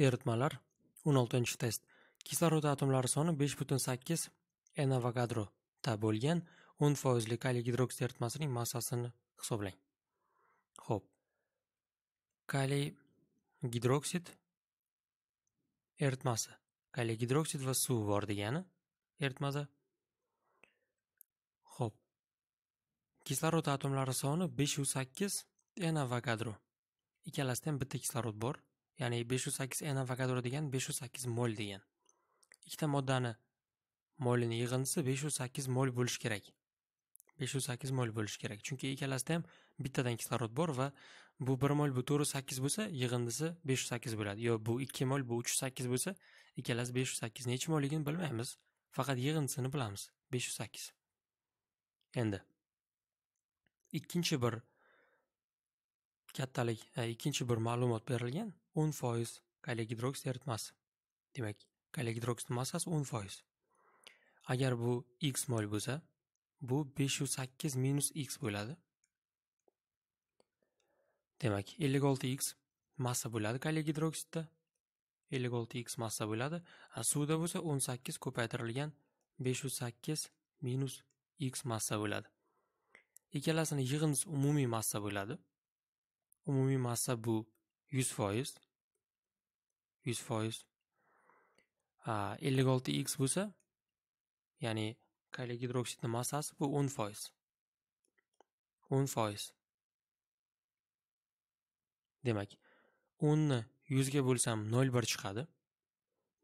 Eritmalar 16-test. Kislorod atomlari soni 5.8 enavogadro ta bo'lgan o'n foizli kaliy gidroksid eritmasining massasini hisoblang. Xo'p. Kaliy gidroksid eritmasi. Kaliy gidroksid va suv bor degani eritmada. Xo'p. Kislorod atomlari soni sakkiz enavagadro Ikkalasida ham bitta kislorod bor. ya'ni besh yuz sakkiz n avokadro degan besh yuz sakkiz mol degan ikkita moddani molini yig'indisi besh yuz sakkiz mol bo'lishi kerak besh yuz sakkiz mol bo'lishi kerak chunki ikkalasida ham bittadan kislorod bor va bu bir mol bu to'rt yuz sakkiz bo'lsa yig'indisi besh yuz sakkiz bo'ladi yo bu ikki mol bu uch yuz sakkiz bo'lsa ikkalasi besh yuz sakkiz necha molligini bilmaymiz faqat yig'indisini bilamiz besh yuz sakkiz endi ikkinchi bir kattalik e, ikkinchi bir ma'lumot berilgan o'n foiz gidroksid eritmasi demak gidroksid massasi o'n foiz agar bu x mol bo'lsa bu besh yuz sakkiz minus x bo'ladi demak ellik olti x massa bo'ladi kollegidroksida ellik olti x massa bo'ladi suvda bo'lsa o'n sakkiz ko'paytirilgan besh yuz sakkiz minus x massa bo'ladi ikkalasini yig'indisi umumiy massa bo'ladi umumiy massa bu yuz foiz yuz foiz ellik olti x bo'lsa ya'ni kaliy gidroksidni massasi bu o'n foiz o'n foiz demak o'nni yuzga bo'lsam nol bir chiqadi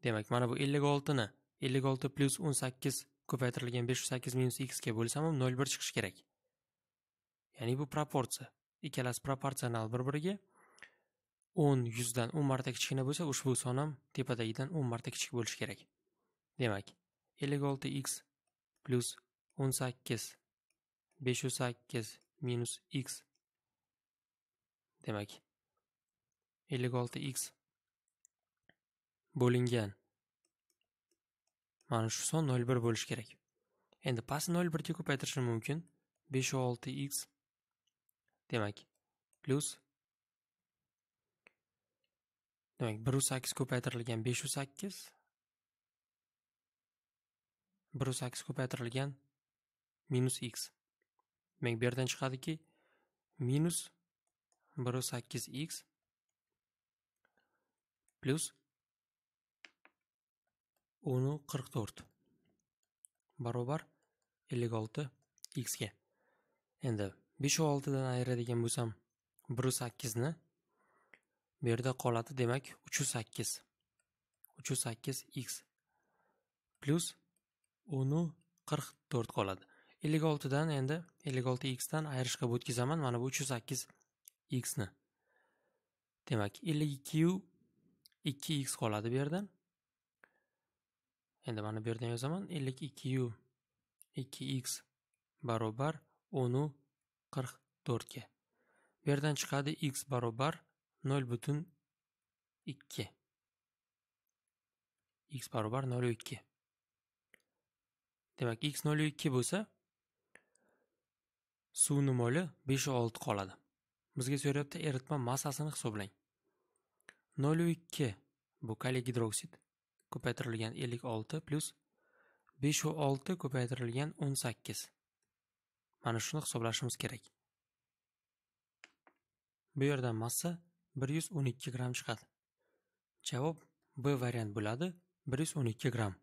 demak mana bu ellik oltini ellik olti plyus o'n sakkiz ko'paytirilgan besh yuz sakkiz minus xga bo'lsam ham nol bir chiqishi kerak ya'ni bu proporsiya ikkalasi proporsional bir biriga o'n yuzdan o'n marta kichkina bo'lsa ushbu son ham tepadagidan o'n marta kichik bo'lishi kerak demak ellik olti x plyus o'n sakkiz besh yuz sakkiz minus x demak ellik olti x bo'lingan mana shu son nol bir bo'lishi kerak endi past nol birga ko'paytirishim mumkin besh olti x demak plyus Demak, 108 ko'paytirilgan 508 108 ko'paytirilgan minus x. Demak, bu yerdan chiqadiki, minus 108x plus qirq to'rt barobar 56x ga. Endi besh u oltidan dan ayiradigan bo'lsam, 108 ni bu yerda qoladi demak uch yuz sakkiz uch yuz sakkiz x plyus o'nu qirq to'rt qoladi ellik oltidan endi ellik olti xdan ayirishga o'tkazaman mana bu uch yuz sakkiz xni demak ellik ikkiyu ikki x qoladi bu yerdan endi mana bu yerdan yozaman ellik ikkiyu ikki x barobar o'nu qirq to'rtga bu yerdan chiqadi x barobar nol bütün ikki x barobar nolu ikki demak x nolu ikki bo'lsa suvni moli beshu olti qoladi bizga so'rayapti eritma massasini hisoblang nolu ikki bu kaliy gidroksid ko'paytirilgan 56 olti plyus beshu ko'paytirilgan o'n mana shuni hisoblashimiz kerak bu yerdan massa 112 gramm chiqadi javob b variant bo'ladi 112 gramm